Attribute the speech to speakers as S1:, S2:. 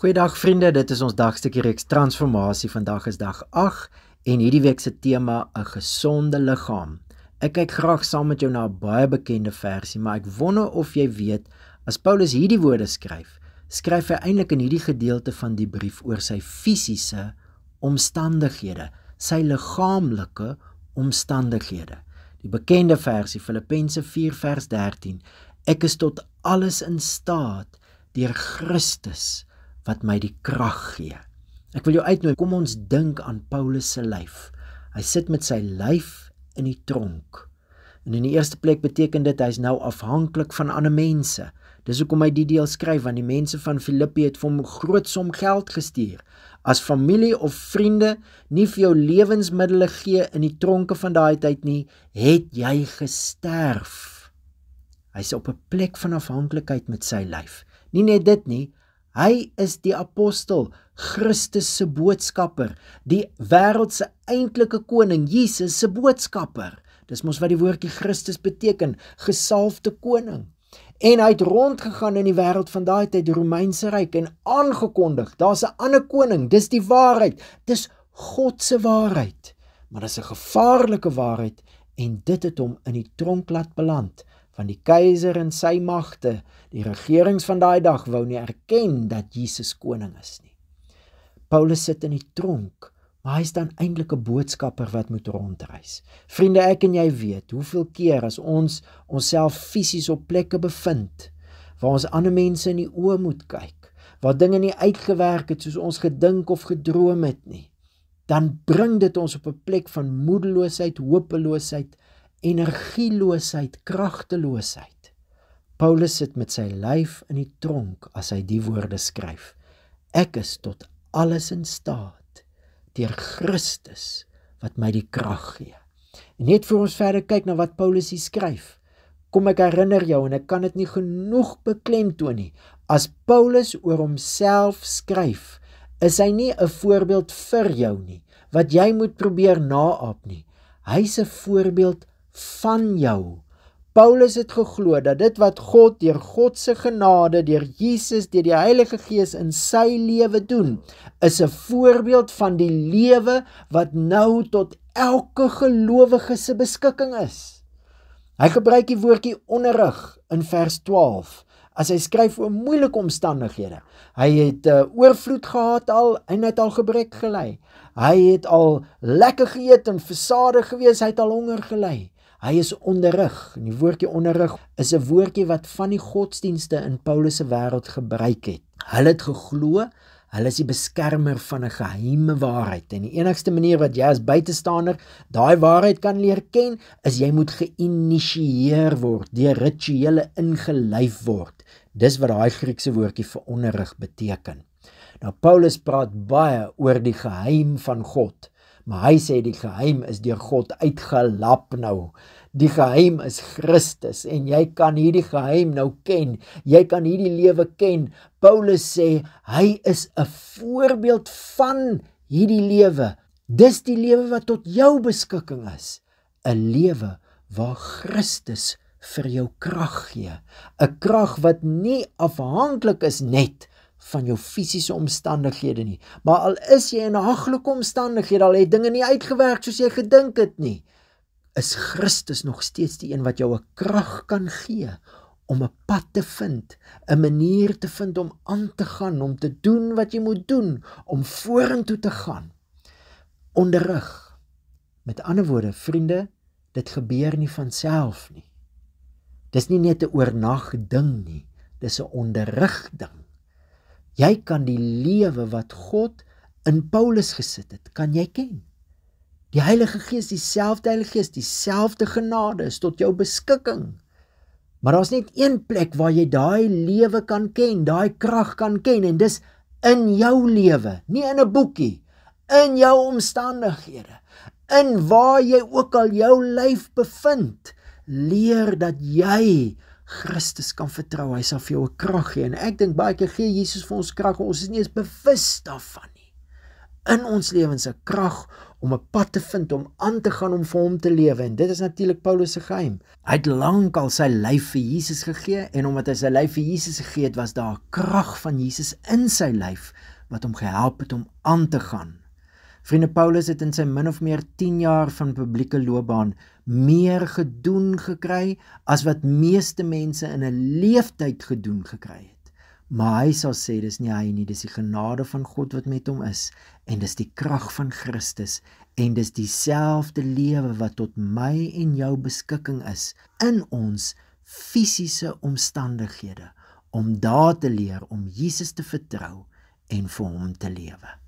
S1: Goeiedag vriende, dit is ons dagstukkie reeks transformasie. Vandag is dag 8 en hierdie week se tema 'n gesonde liggaam. Ek kyk graag saam met jou na 'n baie bekende versie, maar ek wonder of jy weet as Paulus hierdie woorde skryf, skryf hy eintlik in hierdie gedeelte van die brief oor sy fisiese omstandighede, sy liggaamlike omstandighede. Die bekende versie Filippense 4 vers 13. Ek is tot alles in staat deur Christus wat my die krag gee. Ek wil jou uitnooi kom ons dink aan Paulus se lyf. Hy sit met sy lyf in die tronk. En in die eerste plek beteken dit hy's nou afhanklik van ander mense. Dis hoekom hy die deel skryf want die mense van Filippi het vir hom groot som geld gestuur. As familie of vriende nie vir jou lewensmiddels gee in die tronke van daai tyd nie, het jy gesterf. Hy's op 'n plek van afhanklikheid met sy lyf. Nie net dit nie, Hy is die apostel, Christus se boodskapper, die wêreld se eintlike koning, Jesus se boodskapper. Dis mos wat die woordjie Christus beteken, gesalfde koning. En hy het rondgegaan in die wêreld van daai tyd, die Romeinse ryk en aangekondig, daar's 'n ander koning, dis die waarheid, dis God se waarheid. Maar dis 'n gevaarlike waarheid en dit het hom in die tronk laat beland want die keiser en sy magte, die regerings van daai dag wou nie erken dat Jesus koning is nie. Paulus sit in die tronk, maar hy is dan eintlik 'n boodskapper wat moet rondreis. Vriende, ek en jy weet, hoeveel keer as ons onsself fisies op plekke bevind waar ons ander mense in die oë moet kyk, waar dinge nie uitgewerk het soos ons gedink of gedroom het nie, dan bring dit ons op 'n plek van moedeloosheid, hopeloosheid, energieloosheid, kragteloosheid. Paulus sit met sy lyf in die tronk as hy die woorde skryf. Ek is tot alles in staat deur Christus wat my die krag gee. En net vir ons verder kyk na wat Paulus hier skryf. Kom ek herinner jou en ek kan dit nie genoeg beklemtoon nie. As Paulus oor homself skryf, is hy nie 'n voorbeeld vir jou nie wat jy moet probeer naap nie. Hy's 'n voorbeeld van jou. Paulus het geglo dat dit wat God deur God se genade deur Jesus deur die Heilige Gees in sy lewe doen, is 'n voorbeeld van die lewe wat nou tot elke gelowige se beskikking is. Hy gebruik die woordjie onderrig in vers 12 as hy skryf oor moeilike omstandighede. Hy het 'n uh, eh, oorvloed gehad al en het al gebrek gely. Hy het al lekker geëet en versadig gewees, hy het al honger gely. Hy is onderrig. Die woordjie onderrig is 'n woordjie wat van die godsdienste in Paulus se wêreld gebruik het. Hulle het geglo Hulle is die beskermer van 'n geheime waarheid en die enigste manier wat jy as buitestander daai waarheid kan leer ken, is jy moet geïnisieer word, deur rituele ingelyf word. Dis wat daai Griekse woordjie vir onderrig beteken. Nou Paulus praat baie oor die geheim van God. Maar hy sê die geheim is deur God uitgelap nou. Die geheim is Christus en jy kan hierdie geheim nou ken. Jy kan hierdie lewe ken. Paulus sê hy is 'n voorbeeld van hierdie lewe. Dis die lewe wat tot jou beskikking is. 'n Lewe waar Christus vir jou krag gee, 'n krag wat nie afhanklik is net van jou fisiese omstandighede nie. Maar al is jy in haglike omstandighede, al het dinge nie uitgewerk soos jy gedink het nie, is Christus nog steeds die een wat jou 'n krag kan gee om 'n pad te vind, 'n manier te vind om aan te gaan, om te doen wat jy moet doen, om vorentoe te gaan. Onderrig. Met ander woorde, vriende, dit gebeur nie van self nie. Dis nie net 'n oornag ding nie, dis 'n onderrig ding. Jy kan die lewe wat God in Paulus gesit het, kan jy ken. Die Heilige Gees, dieselfde Heilige Gees, dieselfde genade is tot jou beskikking. Maar daar's net een plek waar jy daai lewe kan ken, daai krag kan ken en dis in jou lewe, nie in 'n boekie, in jou omstandighede, in waar jy ook al jou lyf bevind, leer dat jy Christus kan vertrou. Hy sal vir jou 'n krag gee. En ek dink baie keer gee Jesus vir ons krag, ons is nie eens bewus daarvan nie. In ons lewens 'n krag om 'n pad te vind om aan te gaan om vir hom te lewe. En dit is natuurlik Paulus se geheim. Hy het lank al sy lyf vir Jesus gegee en omdat hy sy lyf vir Jesus gegee het, was daar 'n krag van Jesus in sy lyf wat hom gehelp het om aan te gaan Vriende Paulus het in sy min of meer 10 jaar van publieke loopbaan meer gedoen gekry as wat meeste mense in 'n leeftyd gedoen gekry het. Maar hy sal sê dis nie hy nie, dis die genade van God wat met hom is en dis die krag van Christus en dis dieselfde lewe wat tot my en jou beskikking is in ons fisiese omstandighede om daar te leer om Jesus te vertrou en vir hom te lewe.